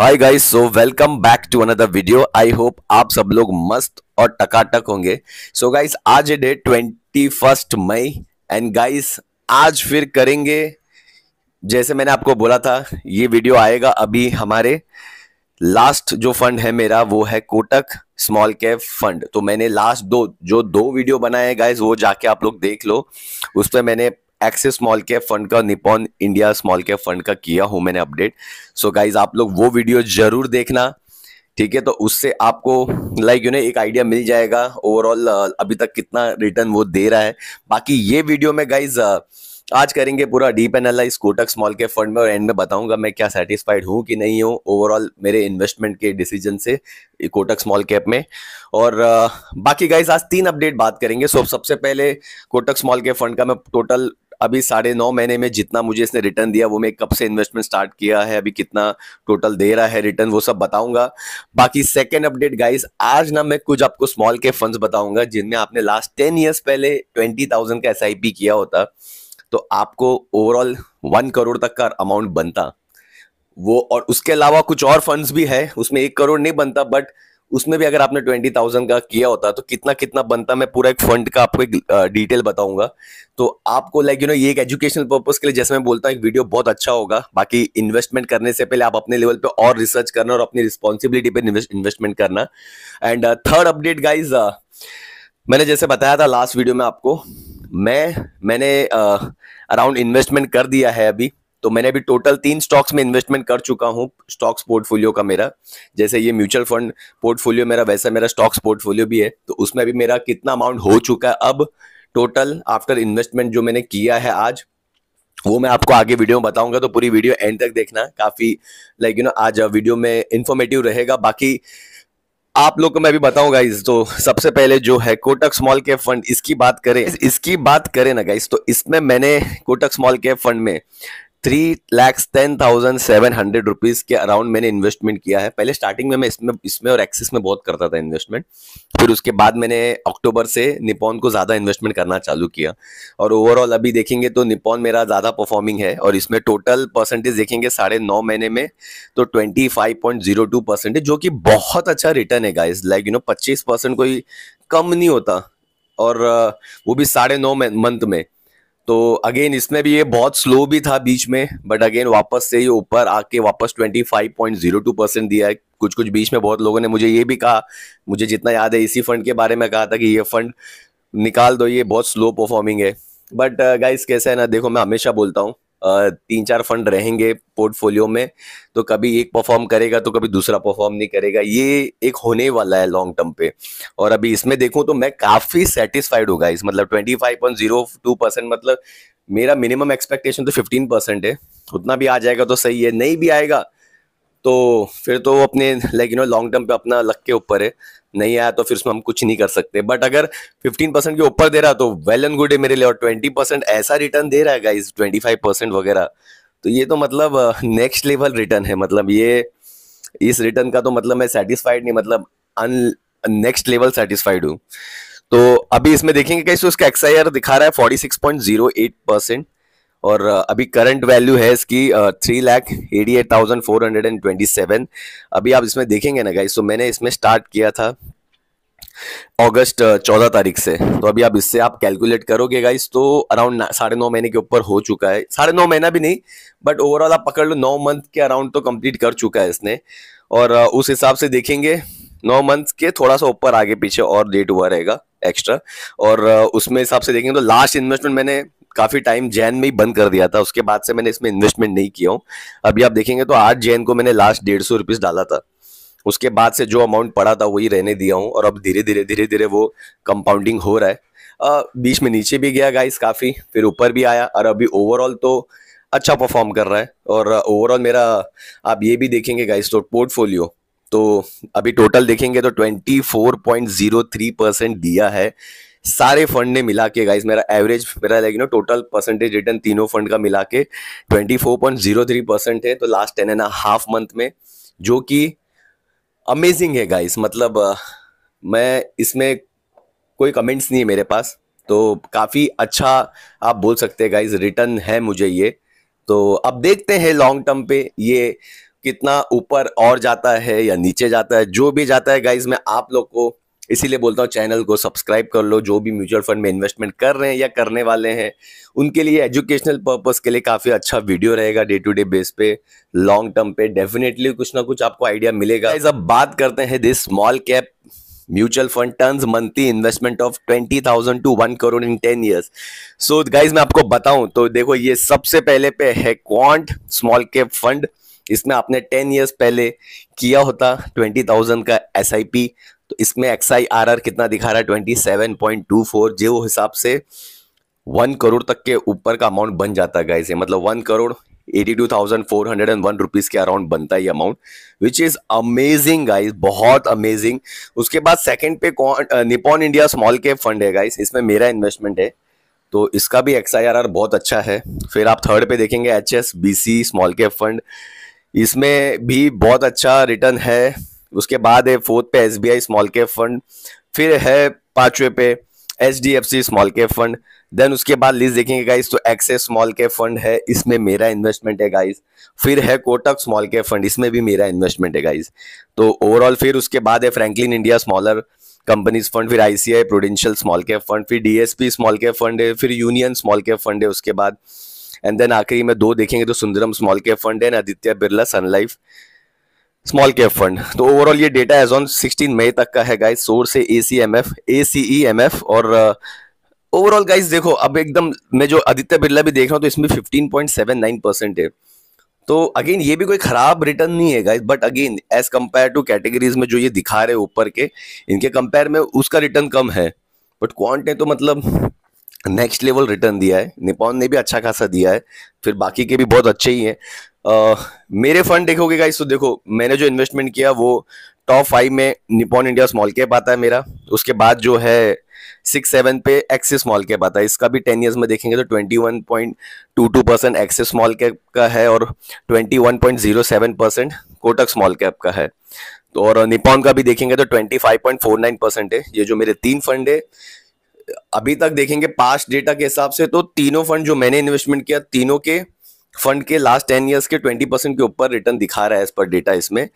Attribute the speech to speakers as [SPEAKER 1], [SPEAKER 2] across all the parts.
[SPEAKER 1] hi guys so welcome back to another video I hope आप सब लोग मस्त और टकाटक होंगे सो so गाइस आज day twenty first May and guys आज फिर करेंगे जैसे मैंने आपको बोला था ये वीडियो आएगा अभी हमारे लास्ट जो फंड है मेरा वो है कोटक स्मॉल कैप फंड तो मैंने लास्ट दो जो दो वीडियो बनाए गाइस वो जाके आप लोग देख लो उस पर मैंने एक्सेस स्मॉल कैप फंड का Nippon India small cap fund का किया हूं मैंने अपडेट सो गाइज आप लोग वो वीडियो जरूर देखना ठीक है तो उससे आपको लाइक यू ना एक आइडिया मिल जाएगा ओवरऑल uh, अभी तक कितना रिटर्न वो दे रहा है बाकी ये वीडियो में गाइज uh, आज करेंगे पूरा deep analyse Kotak small cap fund में और एंड में बताऊंगा मैं क्या सेटिस्फाइड हूँ कि नहीं हूँ ओवरऑल मेरे इन्वेस्टमेंट के डिसीजन से कोटक स्मॉल कैप में और uh, बाकी गाइज आज तीन अपडेट बात करेंगे सो सबसे पहले कोटक स्मॉल कैप फंड का मैं टोटल अभी साढ़े नौ महीने में जितना मुझे इसने रिटर्न दिया वो मैं कब से इन्वेस्टमेंट स्टार्ट किया है अभी कितना टोटल दे रहा है रिटर्न वो सब बताऊंगा बाकी सेकेंड अपडेट गाइस आज ना मैं कुछ आपको स्मॉल के फंड्स बताऊंगा जिनमें आपने लास्ट टेन ईयर्स पहले ट्वेंटी थाउजेंड का एस किया होता तो आपको ओवरऑल वन करोड़ तक का अमाउंट बनता वो और उसके अलावा कुछ और फंड्स भी है उसमें एक करोड़ नहीं बनता बट उसमें भी अगर आपने ट्वेंटी थाउजेंड का किया होता तो कितना कितना बनता मैं पूरा एक फंड का आपको एक डिटेल बताऊंगा तो आपको लाइक यू नो ये एक एजुकेशनल पर्पज के लिए जैसे मैं बोलता हूँ एक वीडियो बहुत अच्छा होगा बाकी इन्वेस्टमेंट करने से पहले आप अपने लेवल पे और रिसर्च करना और अपनी रिस्पॉन्सिबिलिटी पे इन्वेस्टमेंट करना एंड थर्ड अपडेट गाइज मैंने जैसे बताया था लास्ट वीडियो में आपको मैं मैंने अराउंड uh, इन्वेस्टमेंट कर दिया है अभी तो मैंने अभी टोटल तीन स्टॉक्स में इन्वेस्टमेंट कर चुका हूँ स्टॉक्स पोर्टफोलियो का मेरा जैसे ये म्यूचुअल फंड पोर्टफोलियो मेरा वैसा मेरा स्टॉक्स पोर्टफोलियो भी है तो उसमें अभी मेरा कितना अमाउंट हो चुका है अब टोटल आफ्टर इन्वेस्टमेंट जो मैंने किया है आज वो मैं आपको आगे वीडियो में बताऊंगा तो पूरी वीडियो एंड तक देखना काफ़ी लाइक यू नो आज वीडियो में इन्फॉर्मेटिव रहेगा बाकी आप लोग को मैं भी बताऊंगा इस तो सबसे पहले जो है कोटक स्मॉल कैप फंड इसकी बात करें इसकी बात करें ना गाइस तो इसमें मैंने कोटक स्मॉल कैप फंड में three lakhs ten thousand seven hundred rupees के अराउंड मैंने इन्वेस्टमेंट किया है पहले स्टार्टिंग में मैं इसमें इसमें और एक्सिस में बहुत करता था इन्वेस्टमेंट फिर उसके बाद मैंने अक्टूबर से निपॉन को ज़्यादा इन्वेस्टमेंट करना चालू किया और ओवरऑल अभी देखेंगे तो निपॉन मेरा ज़्यादा परफॉर्मिंग है और इसमें टोटल परसेंटेज देखेंगे साढ़े नौ महीने में तो twenty five point zero two percentage जो कि बहुत अच्छा रिटर्न है गाइज लाइक यू नो पच्चीस परसेंट कोई कम नहीं होता और वो भी साढ़े नौ मंथ में तो अगेन इसमें भी ये बहुत स्लो भी था बीच में बट अगेन वापस से ये ऊपर आके वापस 25.02 परसेंट दिया है कुछ कुछ बीच में बहुत लोगों ने मुझे ये भी कहा मुझे जितना याद है इसी फंड के बारे में कहा था कि ये फंड निकाल दो ये बहुत स्लो परफॉर्मिंग है बट गाइस uh, कैसा है ना देखो मैं हमेशा बोलता हूँ तीन चार फंड रहेंगे पोर्टफोलियो में तो कभी एक परफॉर्म करेगा तो कभी दूसरा परफॉर्म नहीं करेगा ये एक होने वाला है लॉन्ग टर्म पे और अभी इसमें देखूं तो मैं काफी सेटिस्फाइड होगा इस मतलब twenty five point zero two percent मतलब मेरा मिनिमम एक्सपेक्टेशन तो फिफ्टीन परसेंट है उतना भी आ जाएगा तो सही है नहीं भी आएगा तो फिर तो वो अपने like you know long term पे अपना लक के ऊपर है नहीं आया तो फिर उसमें हम कुछ नहीं कर सकते बट अगर 15 परसेंट के ऊपर दे रहा तो वेल एंड गुड है मेरे लिए और 20 परसेंट ऐसा रिटर्न दे रहा है गाइज 25 परसेंट वगैरह तो ये तो मतलब नेक्स्ट लेवल रिटर्न है मतलब ये इस रिटर्न का तो मतलब मैं सेटिस्फाइड नहीं मतलब अन नेक्स्ट लेवल सेटिस्फाइड हूँ तो अभी इसमें देखेंगे कैसे तो उसका एक्सआईआर दिखा रहा है forty six point zero eight percent और अभी करंट वैल्यू है इसकी three lakh eighty eight thousand four hundred and twenty seven अभी आप इसमें देखेंगे ना गाइस तो मैंने इसमें स्टार्ट किया था अगस्त चौदह तारीख से तो अभी आप इससे आप कैलकुलेट करोगे गाइस तो अराउंड साढ़े नौ महीने के ऊपर हो चुका है साढ़े नौ महीना भी नहीं बट ओवरऑल आप पकड़ लो नौ मंथ के अराउंड तो कंप्लीट कर चुका है इसने और उस हिसाब से देखेंगे नौ मंथ के थोड़ा सा ऊपर आगे पीछे और डेट हुआ रहेगा एक्स्ट्रा और उसमें हिसाब से देखेंगे तो लास्ट इन्वेस्टमेंट मैंने काफी टाइम जैन में ही बंद कर दिया था उसके बाद से मैंने इसमें इन्वेस्टमेंट नहीं किया हूँ अभी आप देखेंगे तो आठ जैन को मैंने लास्ट डेढ़ सौ रुपीज डाला था उसके बाद से जो अमाउंट पड़ा था वही रहने दिया हूँ और अब धीरे धीरे धीरे धीरे वो कंपाउंडिंग हो रहा है आ, बीच में नीचे भी गया गाइस काफ़ी फिर ऊपर भी आया और अभी ओवरऑल तो अच्छा परफॉर्म कर रहा है और ओवरऑल मेरा आप ये भी देखेंगे गाइस तो पोर्टफोलियो तो अभी टोटल देखेंगे तो twenty four point zero three percent दिया है सारे फंड ने मिला के गाइज मेरा एवरेज मेरा like you know total percentage return तीनों फंड का मिला के ट्वेंटी फोर पॉइंट परसेंट है तो last ten and half month में जो कि अमेजिंग है गाइज मतलब uh, मैं इसमें कोई कमेंट्स नहीं है मेरे पास तो काफ़ी अच्छा आप बोल सकते हैं गाइज रिटर्न है मुझे ये तो अब देखते हैं लॉन्ग टर्म पे ये कितना ऊपर और जाता है या नीचे जाता है जो भी जाता है गाइज मैं आप लोग को इसीलिए बोलता हूँ चैनल को सब्सक्राइब कर लो जो भी म्यूचुअल फंड में इन्वेस्टमेंट कर रहे हैं या करने वाले हैं उनके लिए एजुकेशनल पर्पज़ के लिए काफ़ी अच्छा वीडियो रहेगा डे टू डे बेस पे लॉन्ग टर्म पे डेफिनेटली कुछ ना कुछ आपको आइडिया मिलेगा अब बात करते हैं this small cap mutual fund turns monthly investment of twenty thousand to one crore in ten years so guys मैं आपको बताऊं तो देखो ये सबसे पहले पे है क्वांट स्मॉल कैप फंड इसमें आपने टेन ईयर्स पहले किया होता ट्वेंटी थाउजेंड का एस आई पी तो इसमें एक्स आई आर आर कितना दिखा रहा है twenty seven point two four जो हिसाब से वन करोड़ तक के ऊपर का अमाउंट बन जाता है गाइस मतलब one crore eighty two thousand four hundred and one rupees के अराउंड बनता है amount which is amazing guys बहुत अमेजिंग उसके बाद सेकंड पे कौन Nippon India small cap fund है गाइस इसमें मेरा इन्वेस्टमेंट है तो इसका भी एक्स बहुत अच्छा है फिर आप थर्ड पे देखेंगे H S B C small cap fund इसमें भी बहुत अच्छा रिटर्न है उसके बाद है फोर्थ पे S B I small cap fund फिर है पांचवे पे H D F C small cap fund then उसके बाद लिस्ट देखेंगे गाइस तो एक्सेस स्मॉल कैप फंड है इसमें मेरा इन्वेस्टमेंट है गाइस फिर है कोटक स्मॉल कैप फंड इसमें भी मेरा इन्वेस्टमेंट है गाइस तो ओवरऑल फिर उसके बाद है Franklin India smaller companies fund फिर ICI prudential small cap fund फिर डीएसपी स्मॉल कैप फंड है फिर यूनियन स्मॉल कैप फंड है उसके बाद एंड देन आखिरी में दो देखेंगे तो Sundaram small cap fund and Aditya Birla Sun Life small cap fund तो ओवरऑल ये data as on sixteen May तक का है गाइज सोर्स है A C M F A C E M F और ओवरऑल uh, गाइज देखो अब एकदम मैं जो आदित्य बिरला भी देख रहा हूँ तो इसमें fifteen point seven nine percent है तो अगेन ये भी कोई खराब रिटर्न नहीं है guys but again as compare to categories में जो ये दिखा रहे ऊपर के इनके कंपेयर में उसका रिटर्न कम है बट क्वांट ने तो मतलब नेक्स्ट लेवल रिटर्न दिया है निपॉन ने भी अच्छा खासा दिया है फिर बाकी के भी बहुत अच्छे ही हैं uh, मेरे फंड देखोगे गाइस तो देखो मैंने जो इन्वेस्टमेंट किया वो टॉप फाइव में निपॉन इंडिया स्मॉल कैप आता है मेरा उसके बाद जो है सिक्स सेवन पे एक्सिस स्मॉल कैप आता है इसका भी टेन ईयर्स में देखेंगे तो twenty one point two two percent Axis small cap का है और twenty one point zero seven percent Kotak small cap का है तो और निपॉन का भी देखेंगे तो twenty five point four nine percent है ये जो मेरे तीन फंड है अभी तक देखेंगे पास्ट डेटा के हिसाब से तो तीनों फंड जो मैंने इन्वेस्टमेंट किया तीनों के फंड के लास्ट टेन ईयर्स के ट्वेंटी परसेंट के ऊपर रिटर्न दिखा रहा है इस पर डेटा इसमें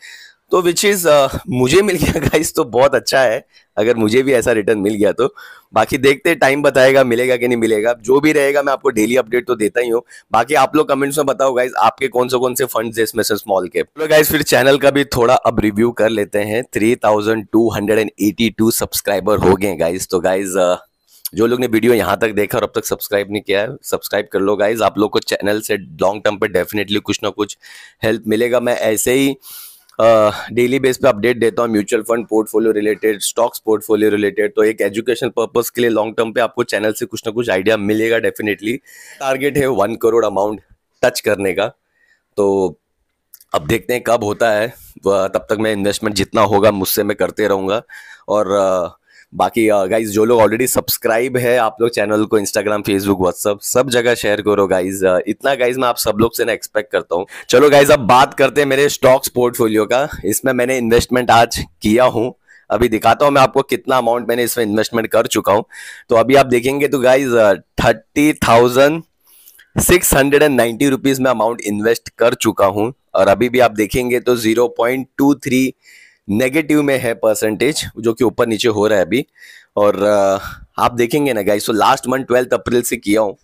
[SPEAKER 1] तो विच इज़ uh, मुझे मिल गया गाइस तो बहुत अच्छा है अगर मुझे भी ऐसा रिटर्न मिल गया तो बाकी देखते टाइम बताएगा मिलेगा कि नहीं मिलेगा जो भी रहेगा मैं आपको डेली अपडेट तो देता ही हूँ बाकी आप लोग कमेंट्स में बताओ गाइज आपके कौन से कौन से फंड्स हैं इसमें से स्मॉल कैप तो गाइस फिर चैनल का भी थोड़ा अब रिव्यू कर लेते हैं three thousand two hundred and eighty two subscriber हो गए गाइज तो गाइज जो लोग ने वीडियो यहाँ तक देखा और अब तक सब्सक्राइब नहीं किया है सब्सक्राइब कर लो गाइज आप लोग को चैनल से लॉन्ग टर्म पर डेफिनेटली कुछ ना कुछ हेल्प मिलेगा मैं ऐसे ही डेली बेस पे अपडेट देता हूँ mutual fund portfolio related stocks portfolio related तो एक एजुकेशन पर्पज के लिए लॉन्ग टर्म पे आपको चैनल से कुछ ना कुछ आइडिया मिलेगा डेफिनेटली टारगेट है वन करोड़ अमाउंट टच करने का तो अब देखते हैं कब होता है तब तक मैं इन्वेस्टमेंट जितना होगा मुझसे मैं करते रहूँगा और बाकी गाइज uh, जो लोग ऑलरेडी सब्सक्राइब है आप लोग चैनल को इंस्टाग्राम फेसबुक व्हाट्सअप सब जगह शेयर करो गाइज uh, इतना गाइज मैं आप सब लोग से ना एक्सपेक्ट करता हूँ चलो गाइज अब बात करते हैं मेरे स्टॉक्स पोर्टफोलियो का इसमें मैंने इन्वेस्टमेंट आज किया हूँ अभी दिखाता हूँ मैं आपको कितना अमाउंट मैंने इसमें इन्वेस्टमेंट कर चुका हूँ तो अभी आप देखेंगे तो guys thirty thousand six hundred and ninety rupees में अमाउंट इन्वेस्ट कर चुका हूँ और अभी भी आप देखेंगे तो zero point two three negative में है परसेंटेज जो कि ऊपर नीचे हो रहा है अभी और आप देखेंगे ना गाइस तो लास्ट मंथ ट्वेल्थ अप्रैल से किया हूँ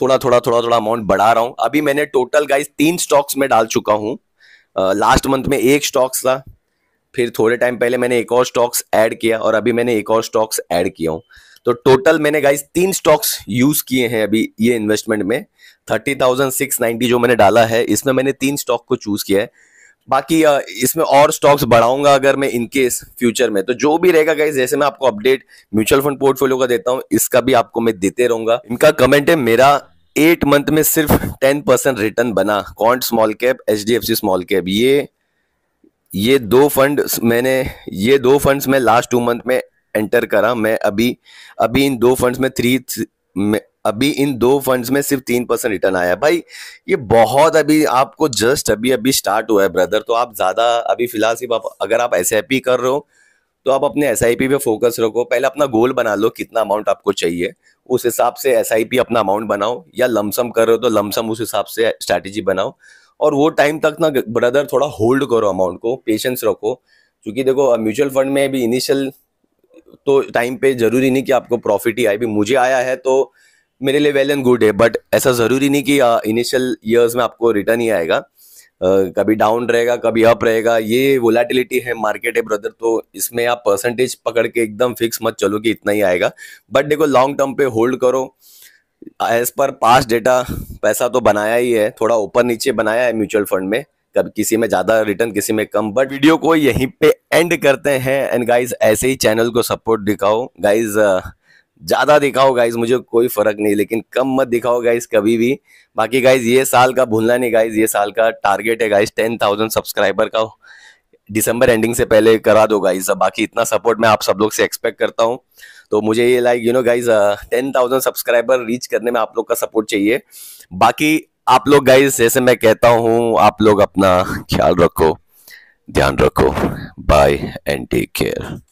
[SPEAKER 1] थोड़ा थोड़ा थोड़ा थोड़ा अमाउंट बढ़ा रहा हूँ अभी मैंने टोटल गाइस तीन स्टॉक्स में डाल चुका हूँ लास्ट मंथ में एक स्टॉक्स था फिर थोड़े टाइम पहले मैंने एक और स्टॉक्स ऐड किया और अभी मैंने एक और स्टॉक्स ऐड किया हूँ तो टोटल मैंने गाइस तीन स्टॉक्स यूज किए हैं अभी ये इन्वेस्टमेंट में थर्टी थाउजेंड सिक्स नाइन्टी जो मैंने डाला है इसमें मैंने तीन स्टॉक को चूज किया है बाकी इसमें और स्टॉक्स बढ़ाऊंगा अगर मैं इनकेस फ्यूचर में तो जो भी रहेगा गाइज जैसे मैं आपको अपडेट म्यूचुअल फंड पोर्टफोलियो का देता हूँ इसका भी आपको मैं देते रहूंगा इनका कमेंट है मेरा एट मंथ में सिर्फ टेन परसेंट रिटर्न बना quant small cap H D F C small cap ये ये दो फंड मैंने ये दो फंड्स मैं लास्ट टू मंथ में एंटर करा मैं अभी अभी इन दो फंड्स में थ्री में अभी इन दो फंड्स में सिर्फ तीन परसेंट रिटर्न आया भाई ये बहुत अभी आपको जस्ट अभी अभी स्टार्ट हुआ है ब्रदर तो आप ज़्यादा अभी फिलहाल सिर्फ आप अगर आप एस कर रहे हो तो आप अपने एस आई पे फोकस रखो पहले अपना गोल बना लो कितना अमाउंट आपको चाहिए उस हिसाब से एस अपना अमाउंट बनाओ या लमसम कर रहे हो तो लमसम उस हिसाब से स्ट्रैटेजी बनाओ और वो टाइम तक ना ब्रदर थोड़ा होल्ड करो अमाउंट को पेशेंस रखो क्योंकि देखो म्यूचुअल फंड में भी इनिशियल तो टाइम पे जरूरी नहीं कि आपको प्रॉफिट ही आए भी मुझे आया है तो मेरे लिए वेल एंड गुड है बट ऐसा ज़रूरी नहीं कि इनिशियल हाँ, ईयर्स में आपको रिटर्न ही आएगा Uh, कभी डाउन रहेगा कभी अप रहेगा ये वोलाटिलिटी है मार्केट है ब्रदर तो इसमें आप परसेंटेज पकड़ के एकदम फिक्स मत चलो कि इतना ही आएगा बट देखो लॉन्ग टर्म पे होल्ड करो एज पर पास डेटा पैसा तो बनाया ही है थोड़ा ऊपर नीचे बनाया है म्यूचुअल फंड में कभी किसी में ज़्यादा रिटर्न किसी में कम बट वीडियो को यहीं पे एंड करते हैं एंड गाइज ऐसे ही चैनल को सपोर्ट दिखाओ गाइज ज़्यादा दिखाओ गाइज मुझे कोई फ़र्क नहीं लेकिन कम मत दिखाओ गाइज कभी भी बाकी गाइज ये साल का भूलना नहीं गाइज ये साल का टारगेट है गाइज टेन थाउजेंड सब्सक्राइबर का दिसंबर एंडिंग से पहले करा दो गाइज बाकी इतना सपोर्ट मैं आप सब लोग से एक्सपेक्ट करता हूँ तो मुझे ये like you know guys ten thousand subscriber reach करने में आप लोग का सपोर्ट चाहिए बाकी आप लोग गाइज जैसे मैं कहता हूँ आप लोग अपना ख्याल रखो ध्यान रखो बाय एंड टेक केयर